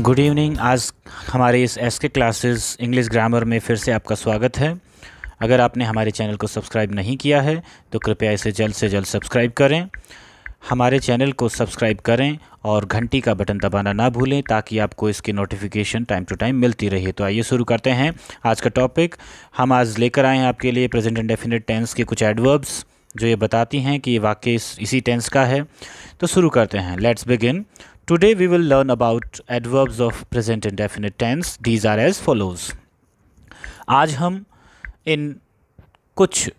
good evening आज हमारे इस एस के क्लासेस इंग्लिश ग्रामर में फिर से आपका स्वागत है अगर आपने हमारे चैनल को सब्सक्राइब नहीं किया है तो कृपया इसे जल्द से जल्द सब्सक्राइब करें हमारे चैनल को सब्सक्राइब करें और घंटी का बटन दबाना ना भूलें ताकि आपको इसकी नोटिफिकेशन टाइम टू टाइम मिलती रहे तो आइए शुरू करते हैं आज का टॉपिक हम आज लेकर आए हैं आपके लिए प्रेजेंट एंड डेफिनेट टेंस के कुछ एडवर्ब्स जो ये बताती हैं कि ये वाक्य इस, इसी टेंस का है तो शुरू करते हैं let's begin today we will learn about adverbs of present and definite tense these are as follows आज हम इन कुछ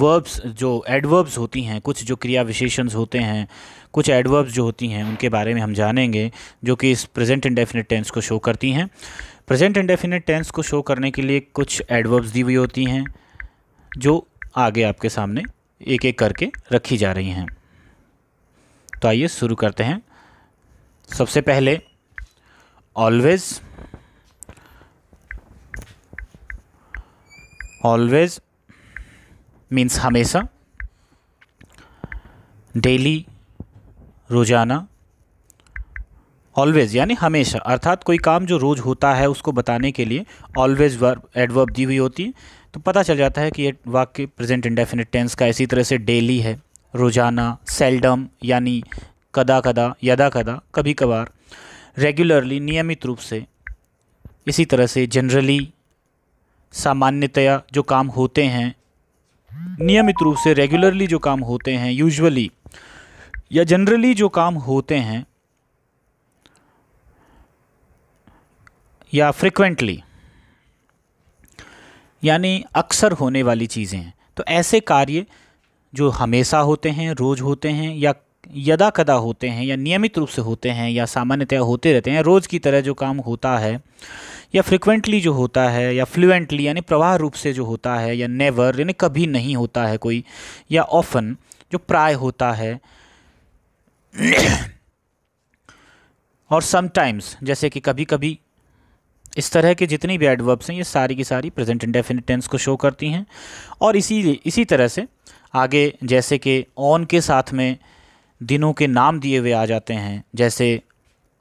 वर्ब्स जो एडवर्ब्स होती हैं कुछ जो क्रिया विशेषण होते हैं कुछ एडवर्ब्स जो होती हैं उनके बारे में हम जानेंगे जो कि इस प्रेजेंट एंड डेफिनेट टेंस को शो करती हैं प्रेजेंट डेफिनेट टेंस को शो करने के लिए कुछ एडवर्ब्स दी हुई होती हैं जो आगे आपके सामने एक एक करके रखी जा रही हैं तो आइए शुरू करते हैं सबसे पहले ऑलवेज ऑलवेज मीन्स हमेशा डेली रोज़ाना ऑलवेज़ यानी हमेशा अर्थात कोई काम जो रोज़ होता है उसको बताने के लिए ऑलवेज़ वर्ब एडवर्ब दी हुई होती है तो पता चल जाता है कि ये वाक्य प्रेजेंट इंडेफिनिट टेंस का इसी तरह से डेली है रोज़ाना सेल्डम यानी कदा कदा यदा कदा कभी कभार रेगुलरली नियमित रूप से इसी तरह से जनरली सामान्यतया जो काम होते हैं नियमित रूप से रेगुलरली जो काम होते हैं यूजुअली या जनरली जो काम होते हैं या फ्रिक्वेंटली यानी अक्सर होने वाली चीज़ें हैं तो ऐसे कार्य जो हमेशा होते हैं रोज़ होते हैं या यदा कदा होते हैं या नियमित रूप से होते हैं या सामान्यतः होते रहते हैं रोज़ की तरह जो काम होता है या फ्रिक्वेंटली जो होता है या फ्लुएंटली यानी प्रवाह रूप से जो होता है या नेवर यानी कभी नहीं होता है कोई या ऑफन जो प्राय होता है और समटाइम्स जैसे कि कभी कभी इस तरह के जितनी भी एडवर्ब्स हैं ये सारी की सारी प्रेजेंट इंडेफिनिट टेंस को शो करती हैं और इसी इसी तरह से आगे जैसे कि ऑन के साथ में दिनों के नाम दिए हुए आ जाते हैं जैसे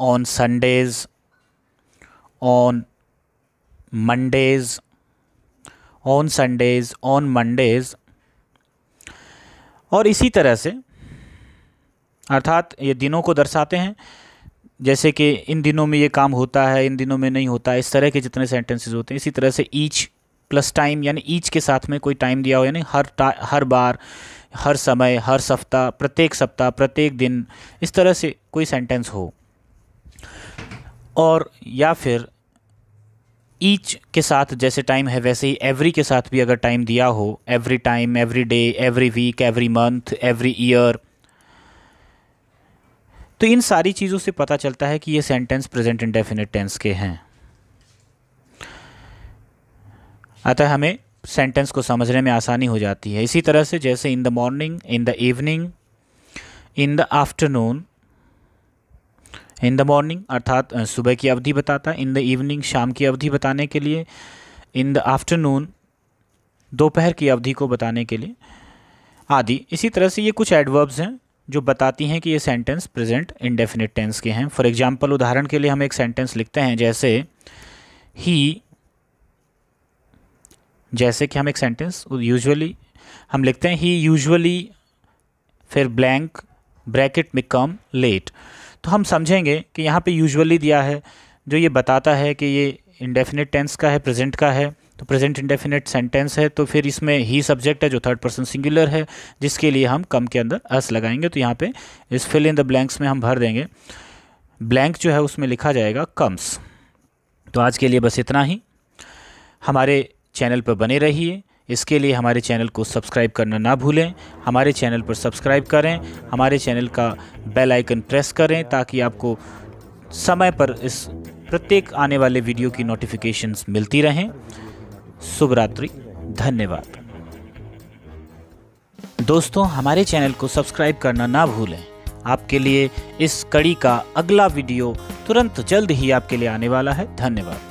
on Sundays on Mondays on Sundays on Mondays और इसी तरह से अर्थात ये दिनों को दर्शाते हैं जैसे कि इन दिनों में ये काम होता है इन दिनों में नहीं होता इस तरह के जितने सेंटेंसेज होते हैं इसी तरह से ईच प्लस टाइम यानी ईच के साथ में कोई टाइम दिया हो यानी हर हर बार हर समय हर सप्ताह प्रत्येक सप्ताह प्रत्येक दिन इस तरह से कोई सेंटेंस हो और या फिर ईच के साथ जैसे टाइम है वैसे ही एवरी के साथ भी अगर टाइम दिया हो every time every day every week every month every year तो इन सारी चीज़ों से पता चलता है कि ये सेंटेंस प्रेजेंट इंडेफिनेट टेंस के हैं अतः हमें सेंटेंस को समझने में आसानी हो जाती है इसी तरह से जैसे in the morning in the evening in the afternoon in the morning अर्थात सुबह की अवधि बताता है इन द इवनिंग शाम की अवधि बताने के लिए इन द आफ्टरनून दोपहर की अवधि को बताने के लिए आदि इसी तरह से ये कुछ एडवर्ब्स हैं जो बताती हैं कि ये सेंटेंस प्रेजेंट इनडेफिनिट टेंस के हैं फॉर एग्जांपल उदाहरण के लिए हम एक सेंटेंस लिखते हैं जैसे ही जैसे कि हम एक सेंटेंस यूजुअली हम लिखते हैं ही यूजुअली फिर ब्लैंक ब्रैकेट में कम लेट तो हम समझेंगे कि यहाँ पे यूजुअली दिया है जो ये बताता है कि ये इनडेफिनिट टेंस का है प्रेजेंट का है तो प्रेजेंट इंडेफिनेट सेंटेंस है तो फिर इसमें ही सब्जेक्ट है जो थर्ड पर्सन सिंगुलर है जिसके लिए हम कम के अंदर अस लगाएंगे तो यहाँ पे इस फिल इन द ब्लैंक्स में हम भर देंगे ब्लैंक जो है उसमें लिखा जाएगा कम्स तो आज के लिए बस इतना ही हमारे चैनल पर बने रहिए इसके लिए हमारे चैनल को सब्सक्राइब करना ना भूलें हमारे चैनल पर सब्सक्राइब करें हमारे चैनल का बेल आइकन प्रेस करें ताकि आपको समय पर इस प्रत्येक आने वाले वीडियो की नोटिफिकेशंस मिलती रहें शुभ रात्रि धन्यवाद दोस्तों हमारे चैनल को सब्सक्राइब करना ना भूलें आपके लिए इस कड़ी का अगला वीडियो तुरंत जल्द ही आपके लिए आने वाला है धन्यवाद